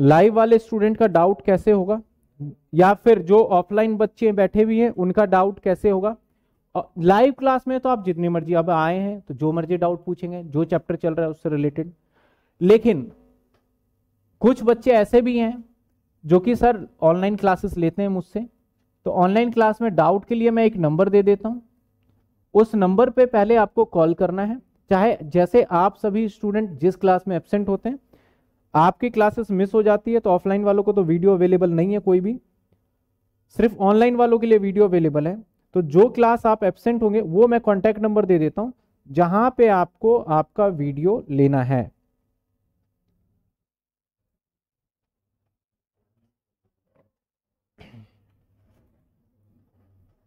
live वाले student का doubt कैसे होगा या फिर जो ऑफलाइन बच्चे बैठे हुए हैं उनका डाउट कैसे होगा लाइव क्लास में तो आप जितनी मर्जी अब आए हैं तो जो मर्जी डाउट पूछेंगे जो चैप्टर चल रहा है उससे रिलेटेड लेकिन कुछ बच्चे ऐसे भी हैं जो कि सर ऑनलाइन क्लासेस लेते हैं मुझसे तो ऑनलाइन क्लास में डाउट के लिए मैं एक नंबर दे देता हूं उस नंबर पे पहले आपको कॉल करना है चाहे जैसे आप सभी स्टूडेंट जिस क्लास में एबसेंट होते हैं आपकी क्लासेस मिस हो जाती है तो ऑफलाइन वालों को तो वीडियो अवेलेबल नहीं है कोई भी सिर्फ ऑनलाइन वालों के लिए वीडियो अवेलेबल है तो जो क्लास आप एबसेंट होंगे वो मैं कॉन्टैक्ट नंबर दे देता हूं जहां पे आपको आपका वीडियो लेना है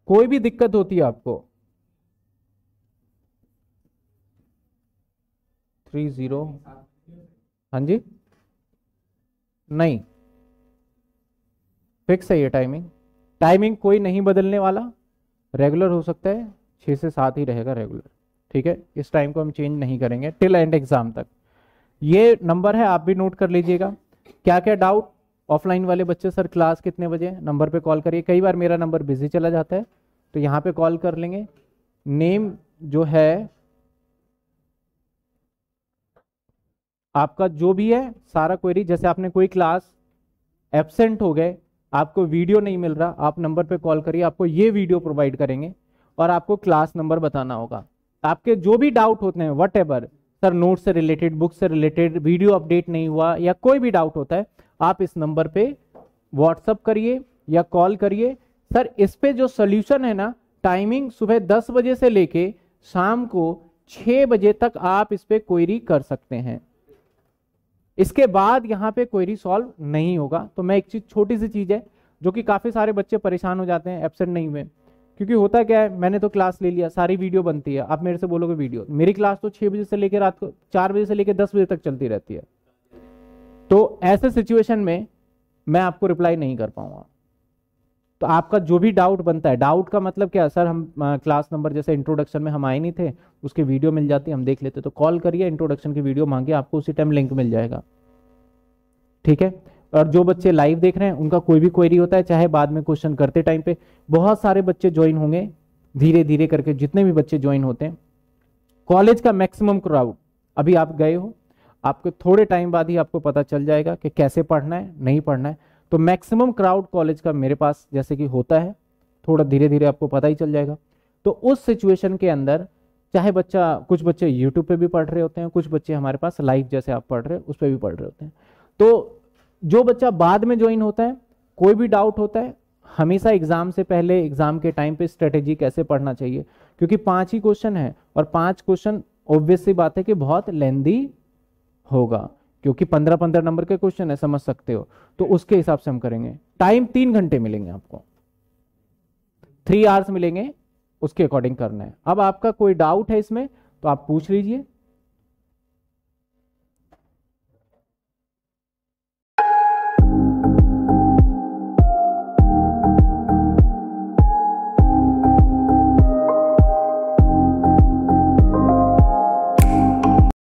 कोई भी दिक्कत होती है आपको थ्री जीरो हाँ जी नहीं फिक्स है ये टाइमिंग टाइमिंग कोई नहीं बदलने वाला रेगुलर हो सकता है छः से सात ही रहेगा रेगुलर ठीक है इस टाइम को हम चेंज नहीं करेंगे टिल एंड एग्जाम तक ये नंबर है आप भी नोट कर लीजिएगा क्या क्या डाउट ऑफलाइन वाले बच्चे सर क्लास कितने बजे नंबर पे कॉल करिए कई बार मेरा नंबर बिजी चला जाता है तो यहाँ पे कॉल कर लेंगे नेम जो है आपका जो भी है सारा क्वेरी जैसे आपने कोई क्लास एबसेंट हो गए आपको वीडियो नहीं मिल रहा आप नंबर पे कॉल करिए आपको ये वीडियो प्रोवाइड करेंगे और आपको क्लास नंबर बताना होगा आपके जो भी डाउट होते हैं वट एवर सर नोट से रिलेटेड बुक से रिलेटेड वीडियो अपडेट नहीं हुआ या कोई भी डाउट होता है आप इस नंबर पे व्हाट्सअप करिए या कॉल करिए सर इस पे जो सोल्यूशन है ना टाइमिंग सुबह दस बजे से लेके शाम को छः बजे तक आप इस पर क्वेरी कर सकते हैं इसके बाद यहाँ पे क्वेरी सॉल्व नहीं होगा तो मैं एक चीज़ छोटी सी चीज़ है जो कि काफ़ी सारे बच्चे परेशान हो जाते हैं एबसेंट नहीं हुए क्योंकि होता क्या है मैंने तो क्लास ले लिया सारी वीडियो बनती है आप मेरे से बोलोगे वीडियो मेरी क्लास तो छः बजे से लेकर रात को चार बजे से लेकर दस बजे तक चलती रहती है तो ऐसे सिचुएशन में मैं आपको रिप्लाई नहीं कर पाऊंगा तो आपका जो भी डाउट बनता है डाउट का मतलब क्या सर हम क्लास नंबर जैसे इंट्रोडक्शन में हम आए नहीं थे उसकी वीडियो मिल जाती हम देख लेते तो कॉल करिए इंट्रोडक्शन की वीडियो मांगिए आपको उसी टाइम लिंक मिल जाएगा ठीक है और जो बच्चे लाइव देख रहे हैं उनका कोई भी क्वेरी होता है चाहे बाद में क्वेश्चन करते टाइम पे बहुत सारे बच्चे ज्वाइन होंगे धीरे धीरे करके जितने भी बच्चे ज्वाइन होते हैं कॉलेज का मैक्सिमम क्राउड अभी आप गए हो आपके थोड़े टाइम बाद ही आपको पता चल जाएगा कि कैसे पढ़ना है नहीं पढ़ना है तो मैक्सिमम क्राउड कॉलेज का मेरे पास जैसे कि होता है थोड़ा धीरे धीरे आपको पता ही चल जाएगा तो उस सिचुएशन के अंदर चाहे बच्चा कुछ बच्चे यूट्यूब पे भी पढ़ रहे होते हैं कुछ बच्चे हमारे पास लाइव जैसे आप पढ़ रहे हैं उस पर भी पढ़ रहे होते हैं तो जो बच्चा बाद में ज्वाइन होता है कोई भी डाउट होता है हमेशा एग्जाम से पहले एग्जाम के टाइम पे स्ट्रेटेजी कैसे पढ़ना चाहिए क्योंकि पांच ही क्वेश्चन है और पांच क्वेश्चन ऑब्वियसली बात है कि बहुत लेंदी होगा क्योंकि पंद्रह पंद्रह नंबर के क्वेश्चन है समझ सकते हो तो उसके हिसाब से हम करेंगे टाइम तीन घंटे मिलेंगे आपको थ्री आवर्स मिलेंगे उसके अकॉर्डिंग करना है अब आपका कोई डाउट है इसमें तो आप पूछ लीजिए